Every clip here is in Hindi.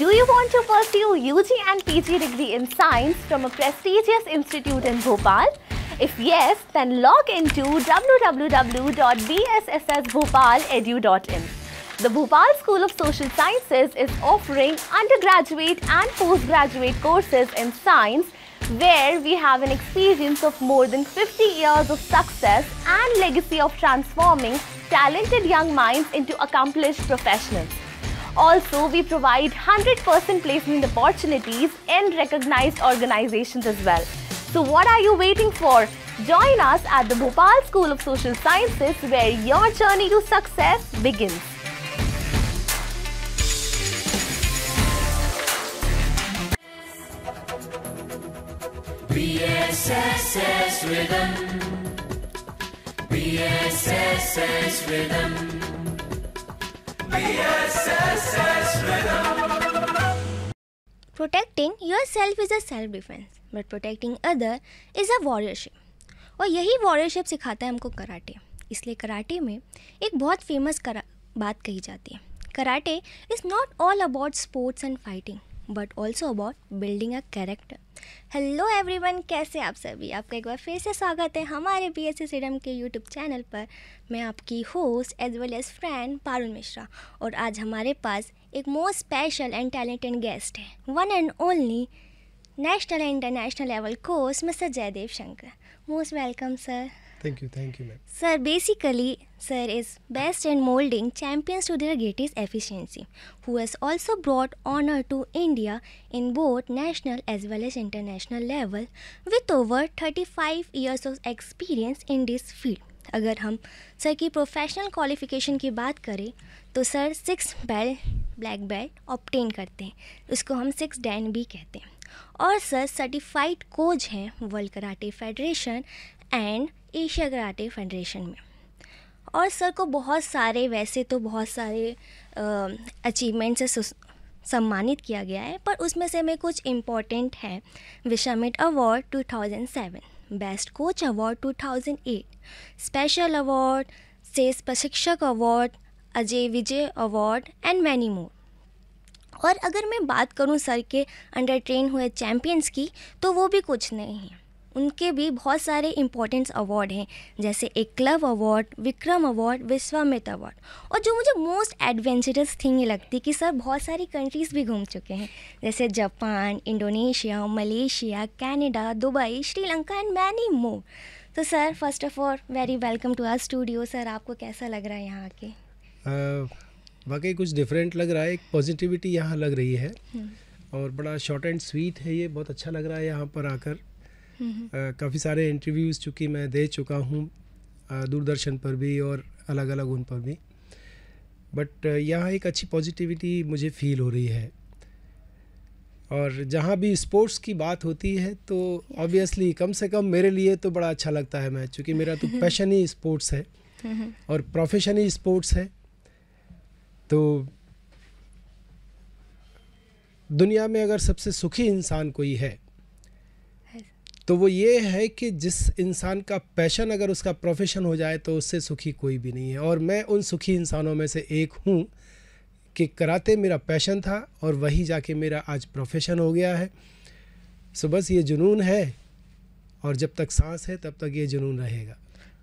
Do you want to pursue UG and PG degree in science from a prestigious institute in Bhopal? If yes, then log into www.bssbhopaledu.in. The Bhopal School of Social Sciences is offering undergraduate and postgraduate courses in science where we have an experience of more than 50 years of success and legacy of transforming talented young minds into accomplished professionals. Also, we provide 100% placement opportunities in recognized organizations as well. So what are you waiting for? Join us at the Bhopal School of Social Sciences where your journey to success begins. BSSS Rhythm BSSS Rhythm protecting yourself is a self defence but protecting other is a warriorship और यही वॉरियरशिप सिखाता है हमको कराटे इसलिए कराटे में एक बहुत फेमस करा बात कही जाती है karate is not all about sports and fighting but also about building a character hello everyone कैसे आप सभी आपका एक बार फिर से स्वागत है हमारे बी एस सीडम के यूट्यूब चैनल पर मैं आपकी host as well as friend Parul Mishra और आज हमारे पास एक most special and talented guest है one and only national and international level coach mister Jaidev Shankar most welcome sir Thank you, thank you, ma'am. Sir, basically, sir is best in molding champions to their greatest efficiency, who has also brought honor to India in both national as well as international level, with over 35 years of experience in this field. अगर हम सर की प्रोफेशनल क्वालिफिकेशन की बात करें तो sir six belt black belt obtain करते हैं उसको हम सिक्स डैन भी कहते हैं और सर सर्टिफाइड कोच हैं world karate federation and Asia karate federation में और सर को बहुत सारे वैसे तो बहुत सारे अचीवमेंट से सम्मानित किया गया है पर उसमें से मैं कुछ इम्पॉर्टेंट है Vishwamitra award 2007 best coach award 2008 special award सेस प्रशिक्षक award Ajay Vijay award and many more और अगर मैं बात करूं सर के अंडर ट्रेन हुए चैम्पियंस की तो वो भी कुछ नहीं है उनके भी बहुत सारे इम्पोर्टेंट अवार्ड हैं जैसे Eklavya award Vikram award Vishwamitra award और जो मुझे मोस्ट एडवेंचरस थिंग ये लगती कि सर बहुत सारी कंट्रीज़ भी घूम चुके हैं जैसे Japan Indonesia Malaysia Canada Dubai Sri Lanka and many more तो sir first of all very welcome to our studio sir आपको कैसा लग रहा है यहाँ आके वाकई कुछ डिफरेंट लग रहा है एक पॉजिटिविटी यहाँ लग रही है हम्म। और बड़ा शॉर्ट एंड स्वीट है ये बहुत अच्छा लग रहा है यहाँ पर आकर काफ़ी सारे इंटरव्यूज़ चूँकि मैं दे चुका हूँ दूरदर्शन पर भी और अलग अलग उन पर भी बट यहाँ एक अच्छी पॉजिटिविटी मुझे फील हो रही है और जहाँ भी स्पोर्ट्स की बात होती है तो ऑब्वियसली कम से कम मेरे लिए तो बड़ा अच्छा लगता है मैं चूँकि मेरा तो पैशन ही स्पोर्ट्स है और प्रोफेशन ही स्पोर्ट्स है तो दुनिया में अगर सबसे सुखी इंसान कोई है तो वो ये है कि जिस इंसान का पैशन अगर उसका प्रोफेशन हो जाए तो उससे सुखी कोई भी नहीं है और मैं उन सुखी इंसानों में से एक हूँ कि कराते मेरा पैशन था और वही जाके मेरा आज प्रोफेशन हो गया है सो बस ये जुनून है और जब तक सांस है तब तक ये जुनून रहेगा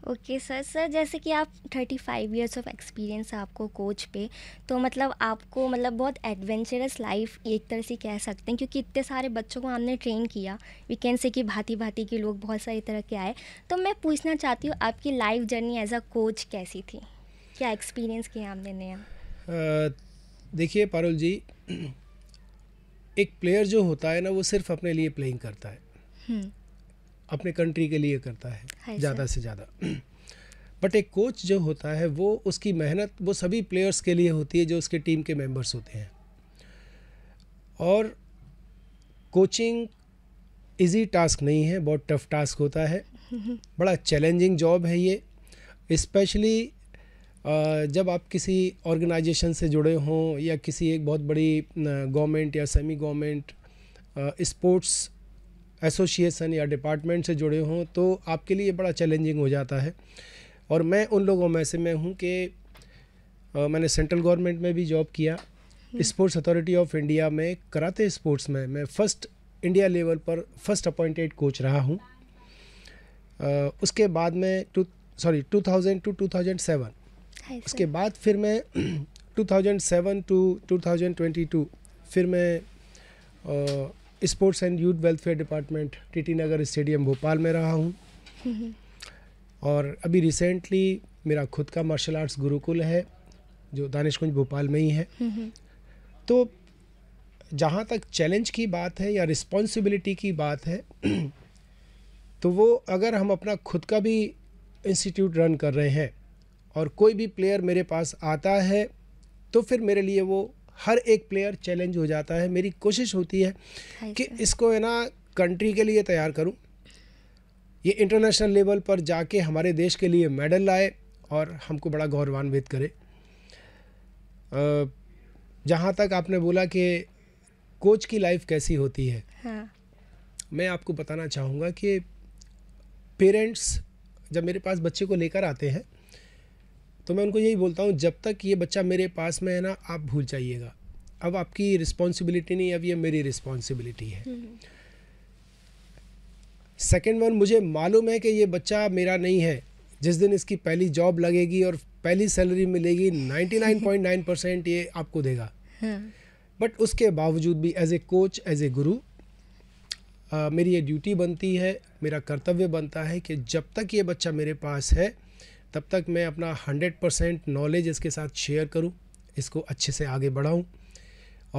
ओके सर सर जैसे कि आप thirty five years of experience है आपको कोच पे तो मतलब आपको मतलब बहुत एडवेंचरस लाइफ एक तरह से कह सकते हैं क्योंकि इतने सारे बच्चों को हमने ट्रेन किया वीकेंड से कि भांति भांति के लोग बहुत सारी तरह के आए तो मैं पूछना चाहती हूँ आपकी life journey as a coach कैसी थी क्या एक्सपीरियंस किया आपने नया देखिए पारुल जी एक प्लेयर जो होता है ना वो सिर्फ अपने लिए प्लेइंग करता है हम्म। अपने कंट्री के लिए करता है ज़्यादा से ज़्यादा बट एक कोच जो होता है वो उसकी मेहनत वो सभी प्लेयर्स के लिए होती है जो उसके टीम के मेंबर्स होते हैं और कोचिंग इजी टास्क नहीं है बहुत टफ टास्क होता है बड़ा चैलेंजिंग जॉब है ये स्पेशली जब आप किसी ऑर्गेनाइजेशन से जुड़े हों या किसी एक बहुत बड़ी गवर्नमेंट या सेमी गवर्नमेंट स्पोर्ट्स एसोसिएशन या डिपार्टमेंट से जुड़े हों तो आपके लिए बड़ा चैलेंजिंग हो जाता है और मैं उन लोगों में से मैं हूँ कि मैंने सेंट्रल गवर्नमेंट में भी जॉब किया हम्म। स्पोर्ट्स अथॉरिटी ऑफ इंडिया में कराते स्पोर्ट्स में मैं फ़र्स्ट इंडिया लेवल पर फर्स्ट अपॉइंटेड कोच रहा हूँ उसके बाद में टू सॉरी 2000 टू सेवन उसके बाद फिर मैं 2007 टू 2022 फिर मैं sports and youth welfare department TT Nagar stadium Bhopal में रहा हूँ और अभी रिसेंटली मेरा खुद का मार्शल आर्ट्स गुरुकुल है जो दानिशकुंज भोपाल में ही है तो जहाँ तक चैलेंज की बात है या रिस्पॉन्सिबिलिटी की बात है तो वो अगर हम अपना खुद का भी इंस्टीट्यूट रन कर रहे हैं और कोई भी प्लेयर मेरे पास आता है तो फिर मेरे लिए वो हर एक प्लेयर चैलेंज हो जाता है मेरी कोशिश होती है हाँ कि इसको है ना कंट्री के लिए तैयार करूं ये इंटरनेशनल लेवल पर जाके हमारे देश के लिए मेडल लाए और हमको बड़ा गौरवान्वित करे जहाँ तक आपने बोला कि कोच की लाइफ कैसी होती है हाँ। मैं आपको बताना चाहूँगा कि पेरेंट्स जब मेरे पास बच्चे को लेकर आते हैं तो मैं उनको यही बोलता हूँ जब तक ये बच्चा मेरे पास में है ना आप भूल जाइएगा अब आपकी रिस्पॉन्सिबिलिटी नहीं अब ये मेरी रिस्पॉन्सिबिलिटी है सेकेंड हम्म। वन मुझे मालूम है कि ये बच्चा मेरा नहीं है जिस दिन इसकी पहली जॉब लगेगी और पहली सैलरी मिलेगी 99.9 परसेंट ये आपको देगा बट हम्म। उसके बावजूद भी as a coach as a guru मेरी ये ड्यूटी बनती है मेरा कर्तव्य बनता है कि जब तक ये बच्चा मेरे पास है तब तक मैं अपना हंड्रेड परसेंट नॉलेज इसके साथ शेयर करूँ इसको अच्छे से आगे बढ़ाऊँ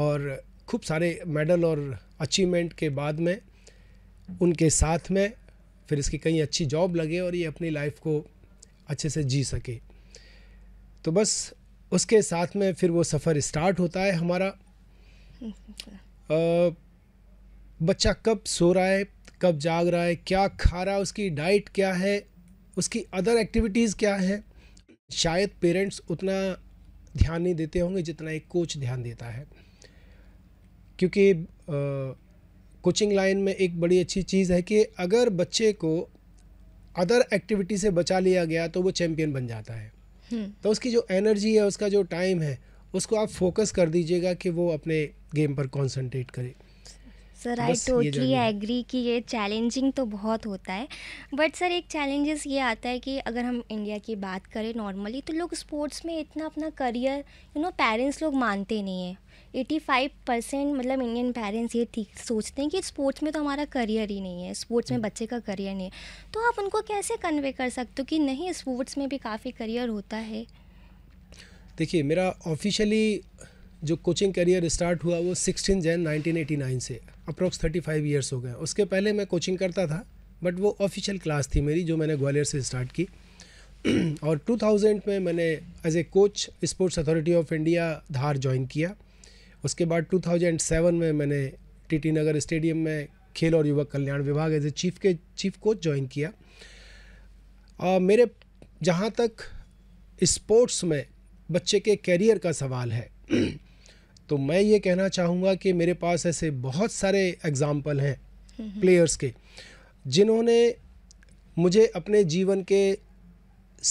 और खूब सारे मेडल और अचीवमेंट के बाद में उनके साथ में फिर इसकी कहीं अच्छी जॉब लगे और ये अपनी लाइफ को अच्छे से जी सके तो बस उसके साथ में फिर वो सफ़र स्टार्ट होता है हमारा आ, बच्चा कब सो रहा है कब जाग रहा है क्या खा रहा है उसकी डाइट क्या है उसकी अदर एक्टिविटीज़ क्या है शायद पेरेंट्स उतना ध्यान नहीं देते होंगे जितना एक कोच ध्यान देता है क्योंकि कोचिंग लाइन में एक बड़ी अच्छी चीज़ है कि अगर बच्चे को अदर एक्टिविटी से बचा लिया गया तो वो चैम्पियन बन जाता है हम्म। तो उसकी जो एनर्जी है उसका जो टाइम है उसको आप फोकस कर दीजिएगा कि वो अपने गेम पर कॉन्सनट्रेट करे सर आई टोटली एग्री कि ये चैलेंजिंग तो बहुत होता है बट सर एक चैलेंजेस ये आता है कि अगर हम इंडिया की बात करें नॉर्मली तो लोग स्पोर्ट्स में इतना अपना करियर यू नो पेरेंट्स लोग मानते नहीं हैं एटी फाइव परसेंट मतलब इंडियन पेरेंट्स ये ठीक सोचते हैं कि स्पोर्ट्स में तो हमारा करियर ही नहीं है स्पोर्ट्स में हम्म। बच्चे का करियर नहीं है तो आप उनको कैसे कन्वे कर सकते हो कि नहीं स्पोर्ट्स में भी काफ़ी करियर होता है देखिए मेरा ऑफिशियली जो कोचिंग करियर स्टार्ट हुआ वो सिक्सटीन जैन नाइन से अप्रोक्स थर्टी फाइव ईयर्स हो गए उसके पहले मैं कोचिंग करता था बट वो ऑफिशियल क्लास थी मेरी जो मैंने ग्वालियर से स्टार्ट की और 2000 में मैंने as a coach sports authority of India Dhar join किया उसके बाद 2007 में मैंने टीटी नगर स्टेडियम में खेल और युवक कल्याण विभाग एज ए चीफ के चीफ कोच ज्वाइन किया और मेरे जहाँ तक स्पोर्ट्स में बच्चे के कैरियर का सवाल है तो मैं ये कहना चाहूँगा कि मेरे पास ऐसे बहुत सारे एग्ज़ाम्पल हैं प्लेयर्स के जिन्होंने मुझे अपने जीवन के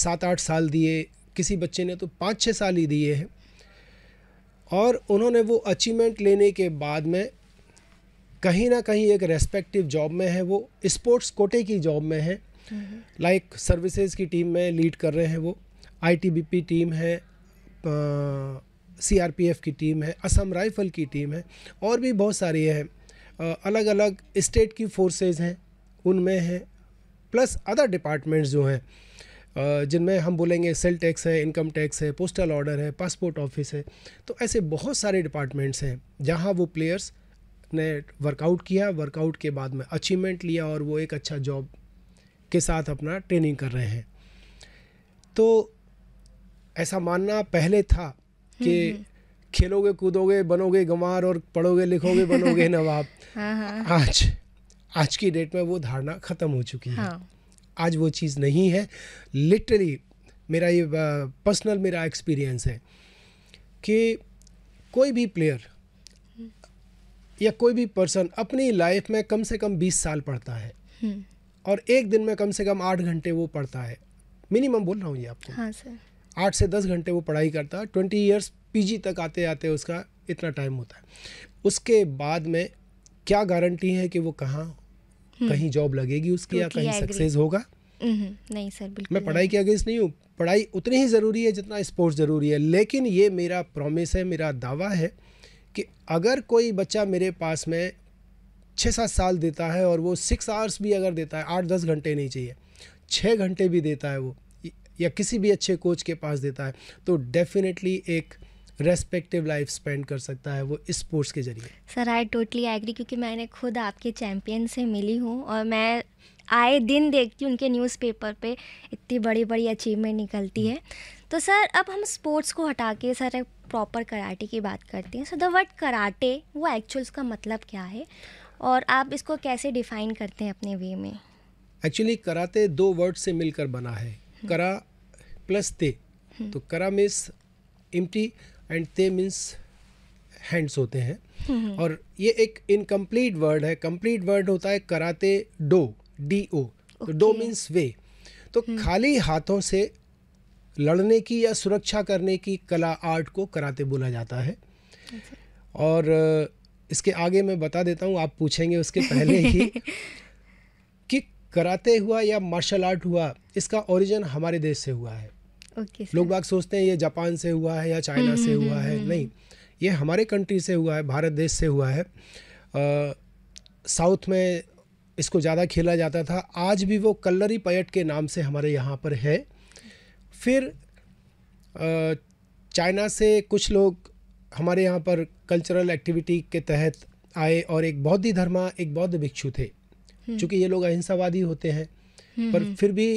सात आठ साल दिए किसी बच्चे ने तो पाँच छः साल ही दिए हैं और उन्होंने वो अचीवमेंट लेने के बाद में कहीं ना कहीं एक रेस्पेक्टिव जॉब में है वो स्पोर्ट्स कोटे की जॉब में है लाइक सर्विसेज की टीम में लीड कर रहे हैं वो आईटीबीपी टीम है सीआरपीएफ की टीम है असम राइफल की टीम है और भी बहुत सारी हैं अलग अलग स्टेट की फोर्सेज हैं उनमें हैं प्लस अदर डिपार्टमेंट्स जो हैं जिनमें हम बोलेंगे सेल टैक्स है इनकम टैक्स है पोस्टल ऑर्डर है पासपोर्ट ऑफिस है तो ऐसे बहुत सारे डिपार्टमेंट्स हैं जहाँ वो प्लेयर्स ने वर्कआउट किया वर्कआउट के बाद में अचीवमेंट लिया और वो एक अच्छा जॉब के साथ अपना ट्रेनिंग कर रहे हैं तो ऐसा मानना पहले था कि हम्म, हम्म। खेलोगे कूदोगे बनोगे गंवार और पढ़ोगे लिखोगे बनोगे नवाब हाँ, हाँ। आज आज की डेट में वो धारणा ख़त्म हो चुकी है हाँ। आज वो चीज़ नहीं है लिटरली मेरा ये पर्सनल मेरा एक्सपीरियंस है कि कोई भी प्लेयर हम्म। या कोई भी पर्सन अपनी लाइफ में कम से कम बीस साल पढ़ता है और एक दिन में कम से कम आठ घंटे वो पढ़ता है मिनिमम बोल रहा हूँ ये आपको हाँ सर आठ से दस घंटे वो पढ़ाई करता है ट्वेंटी ईयर्स पी तक आते आते उसका इतना टाइम होता है उसके बाद में क्या गारंटी है कि वो कहाँ हम्म। कहीं जॉब लगेगी उसकी या कहीं सक्सेस होगा हम्म, नहीं सर बिल्कुल मैं पढ़ाई के अगेंस्ट नहीं हूँ पढ़ाई उतनी ही ज़रूरी है जितना स्पोर्ट्स ज़रूरी है लेकिन ये मेरा प्रॉमिस है मेरा दावा है कि अगर कोई बच्चा मेरे पास में छः सात साल देता है और वो सिक्स आवर्स भी अगर देता है आठ दस घंटे नहीं चाहिए छः घंटे भी देता है वो या किसी भी अच्छे कोच के पास देता है तो डेफिनेटली एक रेस्पेक्टिव लाइफ स्पेंड कर सकता है वो स्पोर्ट्स के जरिए सर आई टोटली एग्री क्योंकि मैंने खुद आपके चैम्पियन से मिली हूँ और मैं आए दिन देखती हूँ उनके न्यूज़पेपर पे इतनी बड़ी बड़ी अचीवमेंट निकलती है तो सर अब हम स्पोर्ट्स को हटा के सर एक प्रॉपर कराटे की बात करते हैं सो द वर्ड कराटे वो एक्चुअल उसका मतलब क्या है और आप इसको कैसे डिफाइन करते हैं अपने वे में एक्चुअली कराते दो वर्ड से मिलकर बना है हम्म। करा प्लस ते तो करा मीन्स इम्टी एंड ते मीन्स हैंड्स होते हैं और ये एक इनकम्प्लीट वर्ड है कम्प्लीट वर्ड होता है कराते डो डी ओ तो डो मीन्स वे तो हम्म। खाली हाथों से लड़ने की या सुरक्षा करने की कला आर्ट को कराते बोला जाता है अच्छा। और इसके आगे मैं बता देता हूँ आप पूछेंगे उसके पहले ही कि कराते हुआ या मार्शल आर्ट हुआ इसका ओरिजिन हमारे देश से हुआ है okay, लोग बाग सोचते हैं ये जापान से हुआ है या चाइना हम्म, से हम्म, हुआ हम्म, है नहीं ये हमारे कंट्री से हुआ है भारत देश से हुआ है साउथ में इसको ज़्यादा खेला जाता था आज भी वो कल्लरी पयट के नाम से हमारे यहाँ पर है फिर चाइना से कुछ लोग हमारे यहाँ पर कल्चरल एक्टिविटी के तहत आए और एक बौद्ध धर्मा एक बौद्ध भिक्षु थे चूँकि ये लोग अहिंसावादी होते हैं पर फिर भी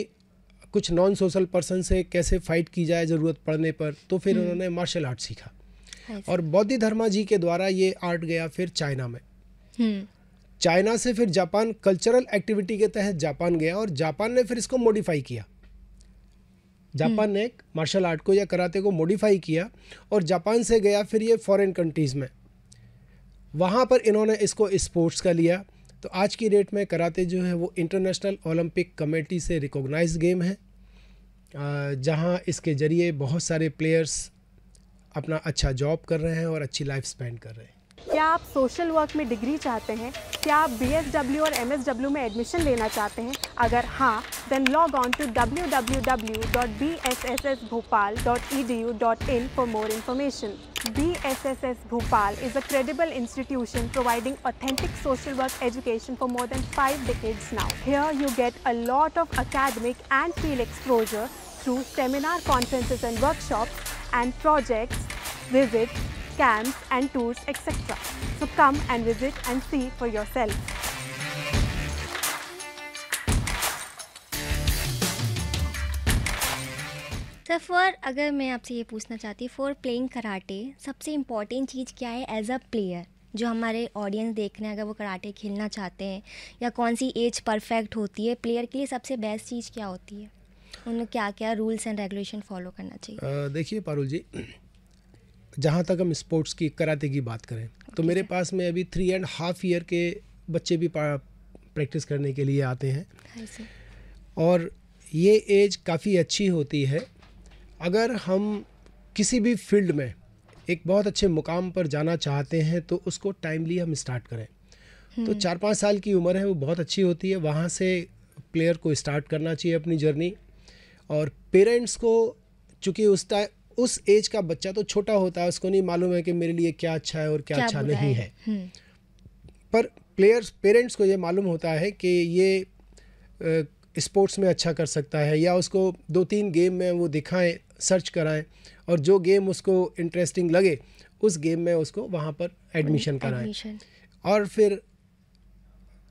कुछ नॉन सोशल पर्सन से कैसे फाइट की जाए ज़रूरत पड़ने पर तो फिर हम्म। उन्होंने मार्शल आर्ट सीखा और बौद्ध धर्मा जी के द्वारा ये आर्ट गया फिर चाइना में हम्म। चाइना से फिर जापान कल्चरल एक्टिविटी के तहत जापान गया और जापान ने फिर इसको मॉडिफाई किया जापान हम्म। ने मार्शल आर्ट को या कराते को मॉडिफाई किया और जापान से गया फिर ये फॉरेन कंट्रीज़ में वहाँ पर इन्होंने इसको स्पोर्ट्स का लिया तो आज की डेट में कराते जो है वो इंटरनेशनल ओलंपिक कमेटी से रिकॉग्नाइज गेम है जहां इसके ज़रिए बहुत सारे प्लेयर्स अपना अच्छा जॉब कर रहे हैं और अच्छी लाइफ स्पेंड कर रहे हैं क्या आप सोशल वर्क में डिग्री चाहते हैं क्या आप बी एस डब्ल्यू और एम एस डब्ल्यू में एडमिशन लेना चाहते हैं अगर हाँ then log on to W W W dot B S S S Bhopal dot E D U dot in for more information B S S S Bhopal is a credible institution providing authentic social work education for more than five decades now here you get a lot of academic and field एक्सप्लोजर through seminar conferences and workshop and projects visit camps and tours etc. So come and visit and see for yourself. Sir for अगर मैं आपसे ये पूछना चाहती हूँ फॉर प्लेइंग कराटे सबसे इम्पॉर्टेंट चीज़ क्या है एज अ प्लेयर जो हमारे ऑडियंस देख रहे हैं अगर वो कराटे खेलना चाहते हैं या कौन सी एज परफेक्ट होती है प्लेयर के लिए सबसे बेस्ट चीज़ क्या होती है उन्हें क्या क्या रूल्स एंड रेगुलेशन फॉलो करना चाहिए देखिए पारुल जी जहाँ तक हम स्पोर्ट्स की कराते की बात करें okay. तो मेरे पास में अभी थ्री एंड हाफ ईयर के बच्चे भी प्रैक्टिस करने के लिए आते हैं और ये एज काफ़ी अच्छी होती है अगर हम किसी भी फील्ड में एक बहुत अच्छे मुकाम पर जाना चाहते हैं तो उसको टाइमली हम स्टार्ट करें तो हम्म। चार पाँच साल की उम्र है वो बहुत अच्छी होती है वहाँ से प्लेयर को स्टार्ट करना चाहिए अपनी जर्नी और पेरेंट्स को चूँकि उस टाइम उस एज का बच्चा तो छोटा होता है उसको नहीं मालूम है कि मेरे लिए क्या अच्छा है और क्या, क्या अच्छा नहीं है, है। हम्म। पर प्लेयर्स पेरेंट्स को ये मालूम होता है कि ये स्पोर्ट्स में अच्छा कर सकता है या उसको दो तीन गेम में वो दिखाएं सर्च कराएं और जो गेम उसको इंटरेस्टिंग लगे उस गेम में उसको वहाँ पर एडमिशन कराएं और फिर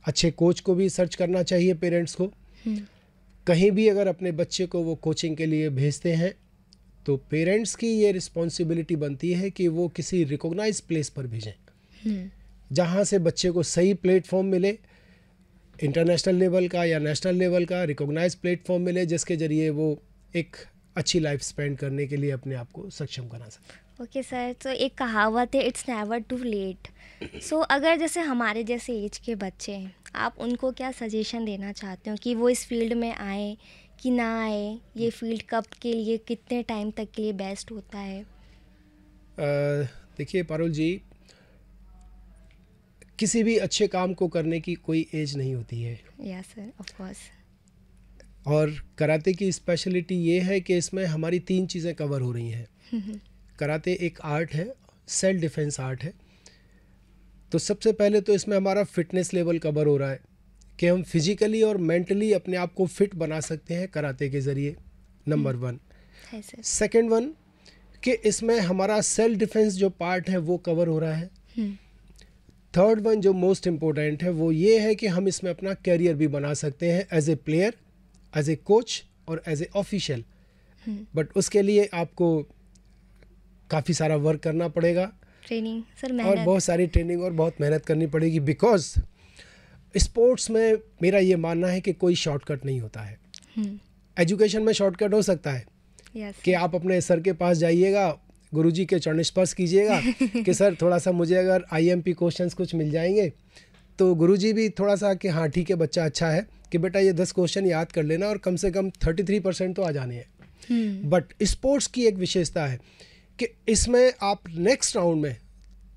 अच्छे कोच को भी सर्च करना चाहिए पेरेंट्स को हम्म। कहीं भी अगर अपने बच्चे को वो कोचिंग के लिए भेजते हैं तो पेरेंट्स की ये रिस्पॉन्सिबिलिटी बनती है कि वो किसी रिकोगनाइज प्लेस पर भेजें हम्म। जहाँ से बच्चे को सही प्लेटफॉर्म मिले इंटरनेशनल लेवल का या नेशनल लेवल का रिकोगनाइज प्लेटफॉर्म मिले जिसके ज़रिए वो एक अच्छी लाइफ स्पेंड करने के लिए अपने आप को सक्षम सकते हैं ओके सर तो एक कहावत है it's never too late so अगर जैसे हमारे जैसे एज के बच्चे हैं आप उनको क्या सजेशन देना चाहते हो कि वो इस फील्ड में आएँ कि ना आए ये फील्ड कब के लिए कितने टाइम तक के लिए बेस्ट होता है देखिए पारुल जी किसी भी अच्छे काम को करने की कोई एज नहीं होती है यस सर ऑफ कोर्स और कराते की स्पेशलिटी ये है कि इसमें हमारी तीन चीज़ें कवर हो रही हैं कराते एक आर्ट है सेल्फ डिफेंस आर्ट है तो सबसे पहले तो इसमें हमारा फिटनेस लेवल कवर हो रहा है कि हम फिजिकली और मेंटली अपने आप को फिट बना सकते हैं कराते के ज़रिए नंबर वन सेकेंड वन कि इसमें हमारा सेल्फ डिफेंस जो पार्ट है वो कवर हो रहा है थर्ड हम्म। वन जो मोस्ट इम्पोर्टेंट है वो ये है कि हम इसमें अपना करियर भी बना सकते हैं as a player as a coach और एज ए ऑफिशियल बट उसके लिए आपको काफ़ी सारा वर्क करना पड़ेगा ट्रेनिंग सर और बहुत सारी ट्रेनिंग और बहुत मेहनत करनी पड़ेगी बिकॉज स्पोर्ट्स में मेरा ये मानना है कि कोई शॉर्टकट नहीं होता है हम्म। एजुकेशन में शॉर्टकट हो सकता है yes. कि आप अपने सर के पास जाइएगा गुरुजी के चरण स्पर्श कीजिएगा कि सर थोड़ा सा मुझे अगर आईएमपी क्वेश्चंस कुछ मिल जाएंगे तो गुरुजी भी थोड़ा सा कि हाँ ठीक है बच्चा अच्छा है कि बेटा ये दस क्वेश्चन याद कर लेना और कम से कम थर्टी थ्री परसेंट तो आ जाने हैं बट हम्म। स्पोर्ट्स की एक विशेषता है कि इसमें आप नेक्स्ट राउंड में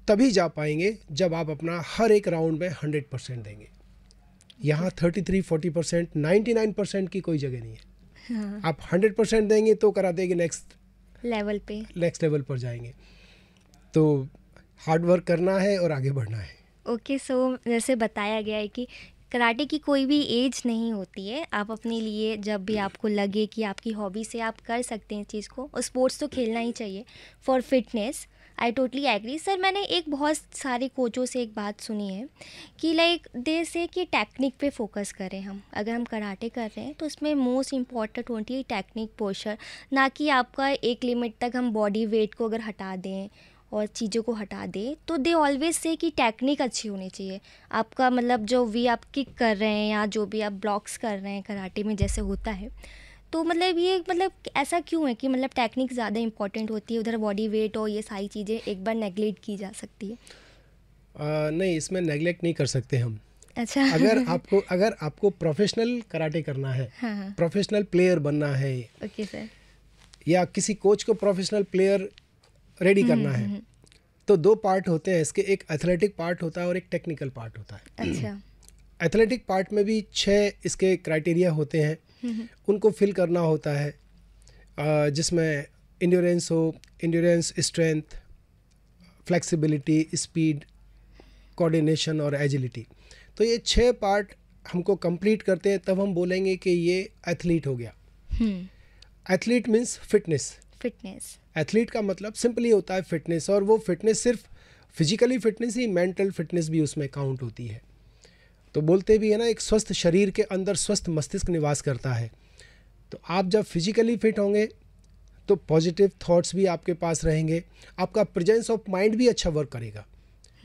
तभी जा पाएंगे जब आप अपना हर एक राउंड में हंड्रेड परसेंट देंगे यहाँ thirty three forty percent ninety nine percent की कोई जगह नहीं है हाँ। आप हंड्रेड परसेंट देंगे तो करा देंगे नेक्स्ट लेवल पे नेक्स्ट लेवल पर जाएंगे तो हार्ड वर्क करना है और आगे बढ़ना है ओके okay, सो so, जैसे बताया गया है कि कराटे की कोई भी एज नहीं होती है आप अपने लिए जब भी आपको लगे कि आपकी हॉबी से आप कर सकते हैं इस चीज़ को और स्पोर्ट्स तो खेलना ही चाहिए for fitness I totally agree sir मैंने एक बहुत सारे कोचों से एक बात सुनी है कि लाइक दे से कि टेक्निक पे फोकस करें हम अगर हम कराटे कर रहे हैं तो उसमें मोस्ट इम्पॉर्टेंट होती है टेक्निक पोशर ना कि आपका एक लिमिट तक हम बॉडी वेट को अगर हटा दें और चीज़ों को हटा दें तो दे ऑलवेज से कि टेक्निक अच्छी होनी चाहिए आपका मतलब जो भी आप किक कर रहे हैं या जो भी आप ब्लॉक्स कर रहे हैं कराटे में जैसे होता है तो मतलब ये मतलब ऐसा क्यों है कि मतलब टेक्निक ज़्यादा इम्पॉर्टेंट होती है उधर बॉडी वेट और ये सारी चीज़ें एक बार नेगलेक्ट की जा सकती है आ, नहीं इसमें नेगलेक्ट नहीं कर सकते हम अच्छा अगर आपको अगर आपको प्रोफेशनल कराटे करना है हाँ। प्रोफेशनल हाँ। प्लेयर बनना है ओके सर या किसी कोच को प्रोफेशनल प्लेयर रेडी करना है हम्म, हम्म। तो दो पार्ट होते हैं इसके एक एथलेटिक पार्ट होता है और एक टेक्निकल पार्ट होता है अच्छा एथलेटिक पार्ट में भी छः इसके क्राइटेरिया होते हैं उनको फिल करना होता है जिसमें इंड्योरेंस हो endurance strength flexibility speed coordination और एजिलिटी तो ये छः पार्ट हमको कंप्लीट करते हैं तब हम बोलेंगे कि ये एथलीट हो गया athlete means fitness fitness athlete का मतलब सिंपली होता है फिटनेस और वो फिटनेस सिर्फ फिजिकली फिटनेस ही मेंटल फिटनेस भी उसमें काउंट होती है तो बोलते भी है ना एक स्वस्थ शरीर के अंदर स्वस्थ मस्तिष्क निवास करता है तो आप जब फिजिकली फिट होंगे तो पॉजिटिव थॉट्स भी आपके पास रहेंगे आपका प्रेजेंस ऑफ माइंड भी अच्छा वर्क करेगा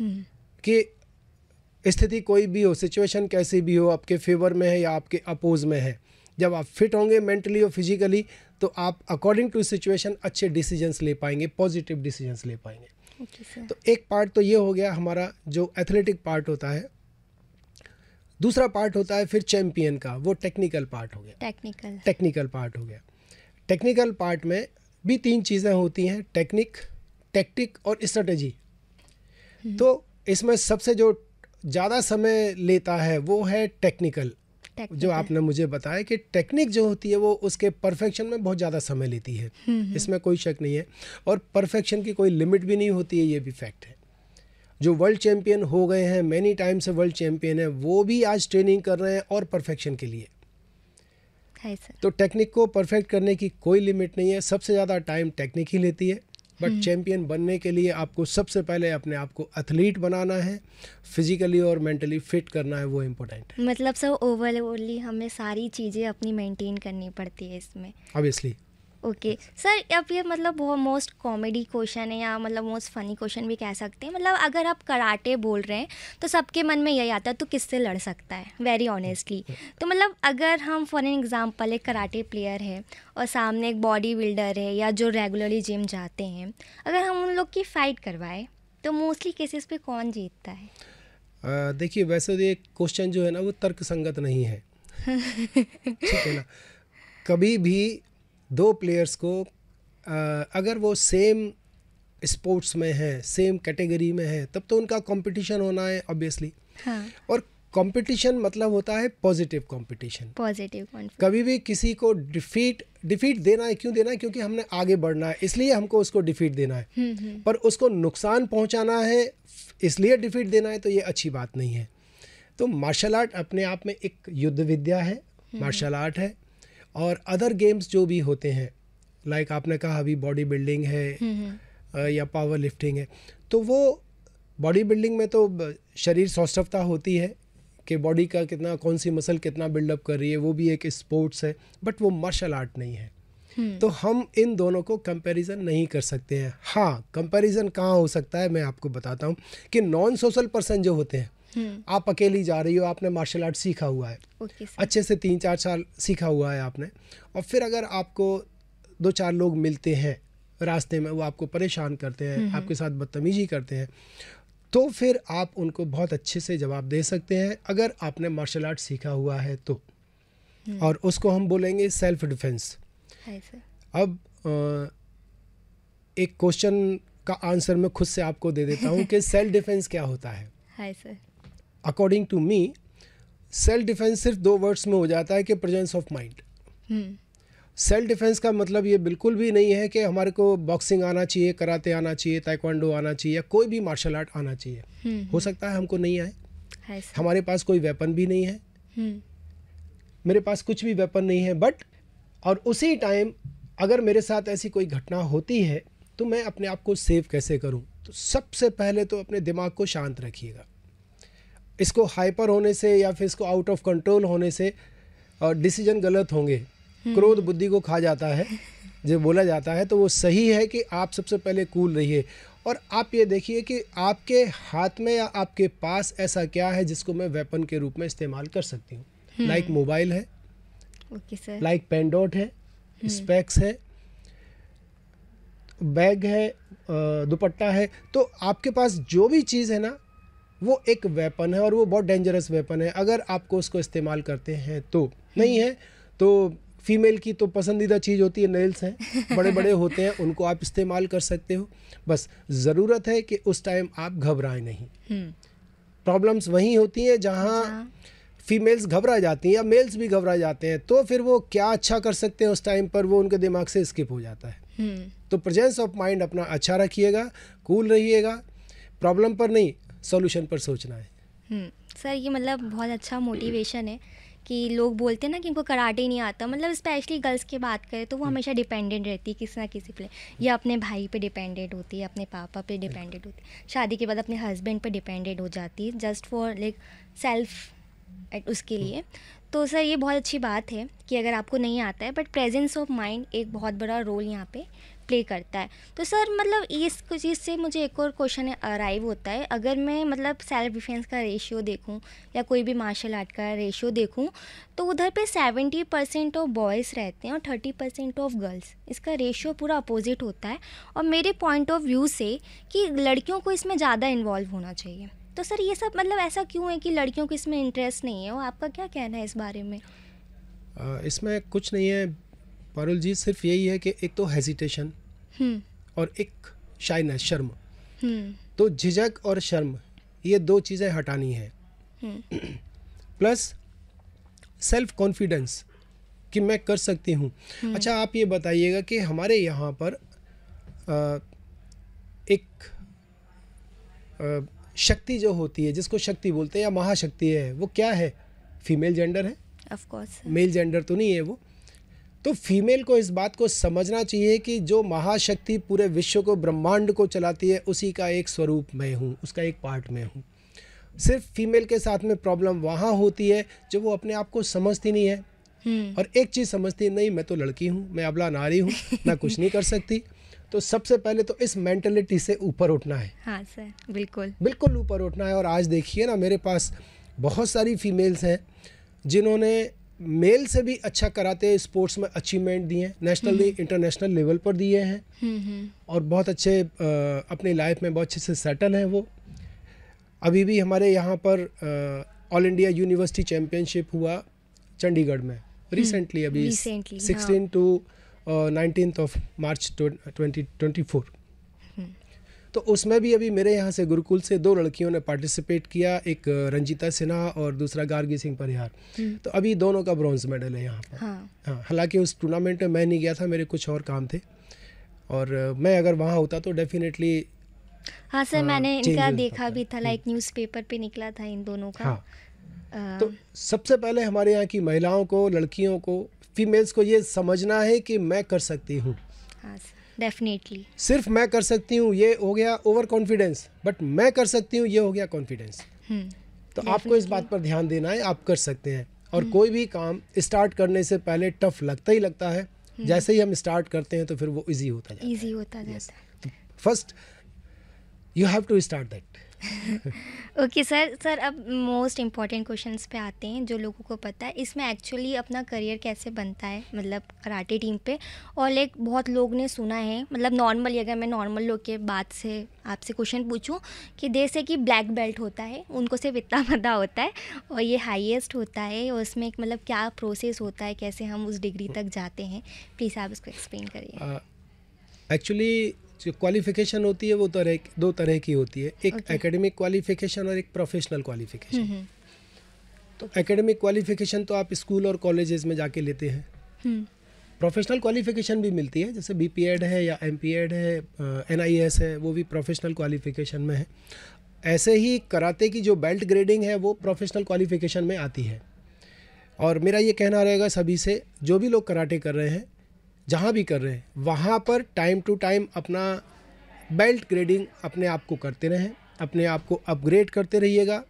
हम्म। कि स्थिति कोई भी हो सिचुएशन कैसी भी हो आपके फेवर में है या आपके अपोज में है जब आप फिट होंगे मेंटली और फिजिकली तो आप अकॉर्डिंग टू सिचुएशन अच्छे डिसीजंस ले पाएंगे पॉजिटिव डिसीजंस ले पाएंगे okay, तो एक पार्ट तो ये हो गया हमारा जो एथलेटिक पार्ट होता है दूसरा पार्ट होता है फिर चैम्पियन का वो टेक्निकल पार्ट हो गया टेक्निकल टेक्निकल पार्ट हो गया टेक्निकल पार्ट में भी तीन चीज़ें होती हैं टेक्निक टेक्टिक और स्ट्रेटजी हम्म। तो इसमें सबसे जो ज़्यादा समय लेता है वो है टेक्निकल जो आपने मुझे बताया कि टेक्निक जो होती है वो उसके परफेक्शन में बहुत ज़्यादा समय लेती है हम्म, हम्म। इसमें कोई शक नहीं है और परफेक्शन की कोई लिमिट भी नहीं होती है ये भी फैक्ट है जो वर्ल्ड चैम्पियन हो गए हैं मैनी टाइम से वर्ल्ड चैम्पियन है वो भी आज ट्रेनिंग कर रहे हैं और परफेक्शन के लिए तो टेक्निक को परफेक्ट करने की कोई लिमिट नहीं है सबसे ज़्यादा टाइम टेक्निक ही लेती है बट चैंपियन हम्म। बनने के लिए आपको सबसे पहले अपने आप को एथलीट बनाना है फिजिकली और मेंटली फिट करना है वो इम्पोर्टेंट है मतलब सब ओवरऑली हमें सारी चीज़ें अपनी मेंटेन करनी पड़ती है इसमें ऑब्वियसली ओके सर अब ये मतलब मोस्ट कॉमेडी क्वेश्चन है या मतलब मोस्ट फनी क्वेश्चन भी कह सकते हैं मतलब अगर आप कराटे बोल रहे हैं तो सबके मन में यही आता है तो किससे लड़ सकता है वेरी ऑनेस्टली तो मतलब अगर हम फॉर एन एग्ज़ाम्पल एक कराटे प्लेयर है और सामने एक बॉडी बिल्डर है या जो रेगुलरली जिम जाते हैं अगर हम उन लोग की फ़ाइट करवाएं तो मोस्टली केसेस पे कौन जीतता है देखिए वैसे तो ये क्वेश्चन जो है ना वो तर्कसंगत नहीं है ठीक है ना कभी भी दो प्लेयर्स को अगर वो सेम स्पोर्ट्स में है सेम कैटेगरी में है तब तो उनका कंपटीशन होना है ऑब्वियसली हाँ. और कंपटीशन मतलब होता है पॉजिटिव कंपटीशन पॉजिटिव कभी भी किसी को डिफीट डिफीट देना है क्यों देना है क्योंकि हमने आगे बढ़ना है इसलिए हमको उसको डिफीट देना है हुँ, हम्म, हम्म। पर उसको नुकसान पहुंचाना है इसलिए डिफीट देना है तो ये अच्छी बात नहीं है तो मार्शल आर्ट अपने आप में एक युद्ध विद्या है मार्शल हम्म। आर्ट है और अदर गेम्स जो भी होते हैं लाइक like आपने कहा अभी बॉडी बिल्डिंग है हम्म, हम्म। या पावर लिफ्टिंग है तो वो बॉडी बिल्डिंग में तो शरीर सौष्ठवता होती है कि बॉडी का कितना कौन सी मसल कितना बिल्डअप कर रही है वो भी एक स्पोर्ट्स है बट वो मार्शल आर्ट नहीं है हम्म। तो हम इन दोनों को कंपैरिजन नहीं कर सकते हैं हाँ कंपैरिजन कहाँ हो सकता है मैं आपको बताता हूँ कि नॉन सोशल पर्सन जो होते हैं हम्म। आप अकेली जा रही हो आपने मार्शल आर्ट सीखा हुआ है अच्छे से तीन चार साल सीखा हुआ है आपने और फिर अगर आपको दो चार लोग मिलते हैं रास्ते में वो आपको परेशान करते हैं हम्म। आपके साथ बदतमीजी करते हैं तो फिर आप उनको बहुत अच्छे से जवाब दे सकते हैं अगर आपने मार्शल आर्ट सीखा हुआ है तो हम्म। और उसको हम बोलेंगे सेल्फ डिफेंस अब एक क्वेश्चन का आंसर मैं खुद से आपको दे देता हूँ कि सेल्फ डिफेंस क्या होता है sir according to me self defence सिर्फ दो वर्ड्स में हो जाता है कि presence of mind self defence का मतलब ये बिल्कुल भी नहीं है कि हमारे को बॉक्सिंग आना चाहिए कराते आना चाहिए ताइक्वांडो आना चाहिए या कोई भी मार्शल आर्ट आना चाहिए hmm. हो सकता है हमको नहीं आए हमारे पास कोई वेपन भी नहीं है hmm. मेरे पास कुछ भी वेपन नहीं है बट और उसी टाइम अगर मेरे साथ ऐसी कोई घटना होती है तो मैं अपने आप को सेव कैसे करूं तो सबसे पहले तो अपने दिमाग को शांत रखिएगा इसको हाइपर होने से या फिर इसको आउट ऑफ कंट्रोल होने से डिसीजन गलत होंगे हम्म। क्रोध बुद्धि को खा जाता है जो बोला जाता है तो वो सही है कि आप सबसे पहले कूल रहिए और आप ये देखिए कि आपके हाथ में या आपके पास ऐसा क्या है जिसको मैं वेपन के रूप में इस्तेमाल कर सकती हूँ लाइक हम्म। मोबाइल है लाइक पेंडोट है स्पेक्स हम्म। है बैग है दुपट्टा है तो आपके पास जो भी चीज़ है ना वो एक वेपन है और वो बहुत डेंजरस वेपन है अगर आपको उसको इस्तेमाल करते हैं तो नहीं है तो फीमेल की तो पसंदीदा चीज़ होती है नेल्स हैं बड़े बड़े होते हैं उनको आप इस्तेमाल कर सकते हो बस ज़रूरत है कि उस टाइम आप घबराएं नहीं प्रॉब्लम्स हम्म। वहीं होती हैं जहाँ फीमेल्स अच्छा। घबरा जाती हैं या मेल्स भी घबरा जाते हैं तो फिर वो क्या अच्छा कर सकते हैं उस टाइम पर वो उनके दिमाग से स्किप हो जाता है हम्म। तो प्रजेंस ऑफ माइंड अपना अच्छा रखिएगा कूल रहिएगा प्रॉब्लम पर नहीं सॉल्यूशन पर सोचना है हम्म, सर ये मतलब बहुत अच्छा मोटिवेशन है कि लोग बोलते हैं ना कि इनको कराटे नहीं आता मतलब स्पेशली गर्ल्स की बात करें तो वो हम्म। हमेशा डिपेंडेंट रहती है किसी ना किसी पे या अपने भाई पे डिपेंडेंट होती है अपने पापा पे डिपेंडेंट होती है शादी के बाद अपने हस्बैंड पे डिपेंडेंट हो जाती है जस्ट फॉर लाइक सेल्फ उसके हम्म। लिए तो सर ये बहुत अच्छी बात है कि अगर आपको नहीं आता है बट प्रेजेंस ऑफ माइंड एक बहुत बड़ा रोल यहाँ पर प्ले करता है तो सर मतलब इस चीज़ से मुझे एक और क्वेश्चन अराइव होता है अगर मैं मतलब सेल्फ डिफेंस का रेशियो देखूँ या कोई भी मार्शल आर्ट का रेशियो देखूँ तो उधर पे सेवेंटी परसेंट ऑफ बॉयज़ रहते हैं और थर्टी परसेंट ऑफ गर्ल्स इसका रेशियो पूरा अपोजिट होता है और मेरे पॉइंट ऑफ व्यू से कि लड़कियों को इसमें ज़्यादा इन्वॉल्व होना चाहिए तो सर ये सब मतलब ऐसा क्यों है कि लड़कियों को इसमें इंटरेस्ट नहीं है और आपका क्या कहना है इस बारे में इसमें कुछ नहीं है पारुल जी सिर्फ यही है कि एक तो हेजिटेशन हम्म। और एक शाइनेस शर्म हम्म। तो झिझक और शर्म ये दो चीज़ें हटानी है प्लस सेल्फ कॉन्फिडेंस कि मैं कर सकती हूँ हम्म। अच्छा आप ये बताइएगा कि हमारे यहाँ पर आ, एक आ, शक्ति जो होती है जिसको शक्ति बोलते हैं या महाशक्ति है वो क्या है फीमेल जेंडर है ऑफ कोर्स मेल जेंडर तो नहीं है वो तो फीमेल को इस बात को समझना चाहिए कि जो महाशक्ति पूरे विश्व को ब्रह्मांड को चलाती है उसी का एक स्वरूप मैं हूँ उसका एक पार्ट मैं हूँ सिर्फ फीमेल के साथ में प्रॉब्लम वहाँ होती है जब वो अपने आप को समझती नहीं है हम्म। और एक चीज़ समझती नहीं मैं तो लड़की हूँ मैं अबला नारी हूँ मैं कुछ नहीं कर सकती तो सबसे पहले तो इस मेंटेलिटी से ऊपर उठना है हाँ सर बिल्कुल बिल्कुल ऊपर उठना है और आज देखिए ना मेरे पास बहुत सारी फीमेल्स हैं जिन्होंने मेल से भी अच्छा कराते हैं स्पोर्ट्स में अचीवमेंट दिए हैं नेशनल हम्म। इंटरनेशनल लेवल पर दिए हैं हम्म, हम्म। और बहुत अच्छे अपने लाइफ में बहुत अच्छे से सेटल हैं वो अभी भी हमारे यहाँ पर ऑल इंडिया यूनिवर्सिटी चैम्पियनशिप हुआ चंडीगढ़ में रिसेंटली अभी sixteen to nineteen of March twenty twenty four तो उसमें भी अभी मेरे यहाँ से गुरुकुल से दो लड़कियों ने पार्टिसिपेट किया एक रंजीता सिन्हा और दूसरा गार्गी सिंह परिहार हम्म। तो अभी दोनों का ब्रॉन्ज मेडल है यहाँ पर हाँ, हाँ हालांकि उस टूर्नामेंट में मैं नहीं गया था मेरे कुछ और काम थे और मैं अगर वहाँ होता तो डेफिनेटली हाँ सर हाँ, मैंने इनका देखा भी था लाइक हम्म। न्यूज़पेपर पे निकला था इन दोनों का हाँ। तो सबसे पहले हमारे यहाँ की महिलाओं को लड़कियों को फीमेल्स को ये समझना है कि मैं कर सकती हूँ हाँ डेफिनेटली सिर्फ मैं कर सकती हूँ ये हो गया ओवर कॉन्फिडेंस बट मैं कर सकती हूँ ये हो गया कॉन्फिडेंस हम्म, तो आपको इस बात पर ध्यान देना है आप कर सकते हैं और हम्म। कोई भी काम स्टार्ट करने से पहले टफ लगता ही लगता है हम्म। जैसे ही हम स्टार्ट करते हैं तो फिर वो इजी होता जाता इजी होता जाता है first you have to start that okay sir sir अब मोस्ट इम्पॉर्टेंट क्वेश्चंस पे आते हैं जो लोगों को पता है इसमें एक्चुअली अपना करियर कैसे बनता है मतलब कराटे टीम पे और लाइक बहुत लोग ने सुना है मतलब नॉर्मली अगर मैं नॉर्मल लोग के बात से आपसे क्वेश्चन पूछूं कि जैसे कि ब्लैक बेल्ट होता है उनको सिर्फ इतना पता होता है और ये हाइएस्ट होता है और उसमें एक मतलब क्या प्रोसेस होता है कैसे हम उस डिग्री तक जाते हैं प्लीज़ आप उसको एक्सप्लेन करिए एक्चुअली uh, जो क्वालिफिकेशन होती है वो तरह दो तरह की होती है एक एकेडमिक okay. क्वालिफिकेशन और एक प्रोफेशनल हम्म, क्वालिफिकेशन हम्म। तो एकेडमिक क्वालिफिकेशन तो आप स्कूल और कॉलेजेस में जाके लेते हैं प्रोफेशनल हम्म। क्वालिफिकेशन भी मिलती है जैसे बी पी एड है या एम पी एड है एन आई एस है वो भी प्रोफेशनल क्वालिफिकेशन में है ऐसे ही कराते की जो बेल्ट ग्रेडिंग है वो प्रोफेशनल क्वालिफिकेशन में आती है और मेरा ये कहना रहेगा सभी से जो भी लोग कराटे कर रहे हैं जहाँ भी कर रहे हैं वहाँ पर टाइम टू टाइम अपना बेल्ट ग्रेडिंग अपने आप को करते रहें अपने आप को अपग्रेड करते रहिएगा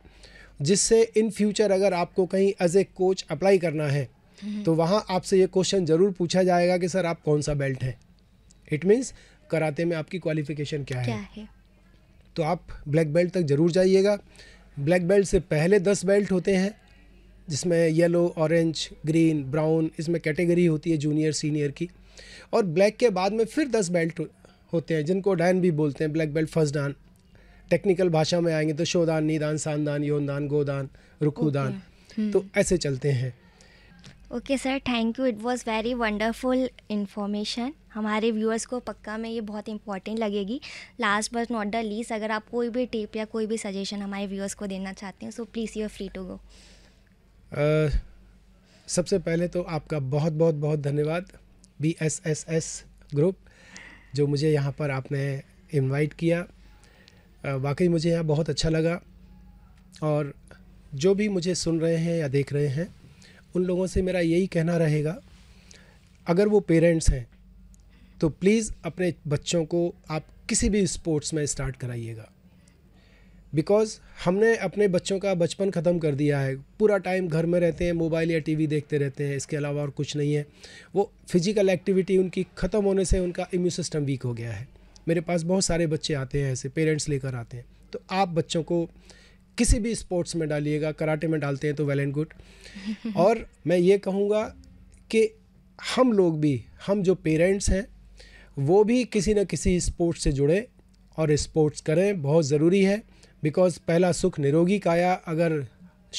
जिससे इन फ्यूचर अगर आपको कहीं एज ए कोच अप्लाई करना है हम्म। तो वहाँ आपसे ये क्वेश्चन ज़रूर पूछा जाएगा कि सर आप कौन सा बेल्ट हैं इट मीन्स कराते में आपकी क्वालिफिकेशन क्या, क्या है? है तो आप ब्लैक बेल्ट तक ज़रूर जाइएगा ब्लैक बेल्ट से पहले दस बेल्ट होते हैं जिसमें येलो ऑरेंज ग्रीन ब्राउन इसमें कैटेगरी होती है जूनियर सीनियर की और ब्लैक के बाद में फिर दस बेल्ट होते हैं जिनको डैन भी बोलते हैं black belt first dan technical भाषा में आएंगे तो शोदान नीदान सानदान योनदान गोदान रुकूदान तो ऐसे चलते हैं okay sir thank you it was very wonderful information हमारे व्यूअर्स को पक्का में ये बहुत इंपॉर्टेंट लगेगी last but not the least अगर आप कोई भी टिप या कोई भी सजेशन हमारे व्यूअर्स को देना चाहते हैं so please you are free to go सबसे पहले तो आपका बहुत बहुत बहुत धन्यवाद B S S S group जो मुझे यहाँ पर आपने इनवाइट किया वाकई मुझे यहाँ बहुत अच्छा लगा और जो भी मुझे सुन रहे हैं या देख रहे हैं उन लोगों से मेरा यही कहना रहेगा अगर वो पेरेंट्स हैं तो प्लीज़ अपने बच्चों को आप किसी भी स्पोर्ट्स में स्टार्ट कराइएगा बिकॉज़ हमने अपने बच्चों का बचपन ख़त्म कर दिया है पूरा टाइम घर में रहते हैं मोबाइल या टीवी देखते रहते हैं इसके अलावा और कुछ नहीं है वो फिज़िकल एक्टिविटी उनकी ख़त्म होने से उनका इम्यून सिस्टम वीक हो गया है मेरे पास बहुत सारे बच्चे आते हैं ऐसे पेरेंट्स लेकर आते हैं तो आप बच्चों को किसी भी स्पोर्ट्स में डालिएगा कराटे में डालते हैं तो वेल एंड गुड और मैं ये कहूँगा कि हम लोग भी हम जो पेरेंट्स हैं वो भी किसी न किसी स्पोर्ट्स से जुड़े और स्पोर्ट्स करें बहुत ज़रूरी है बिकॉज पहला सुख निरोगी काया अगर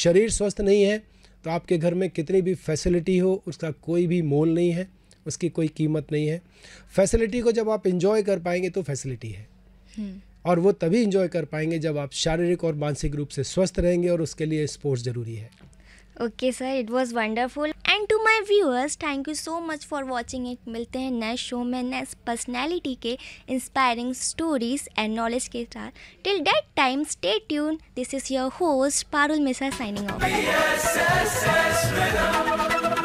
शरीर स्वस्थ नहीं है तो आपके घर में कितनी भी फैसिलिटी हो उसका कोई भी मोल नहीं है उसकी कोई कीमत नहीं है फैसिलिटी को जब आप इंजॉय कर पाएंगे तो फैसिलिटी है हम्म। और वो तभी इंजॉय कर पाएंगे जब आप शारीरिक और मानसिक रूप से स्वस्थ रहेंगे और उसके लिए स्पोर्ट्स ज़रूरी है okay sir it was wonderful and to my viewers thank you so much for watching it मिलते हैं नए शो में नए पर्सनैलिटी के इंस्पायरिंग स्टोरीज एंड नॉलेज के साथ till date time stay tune this is your host Parul Misa signing of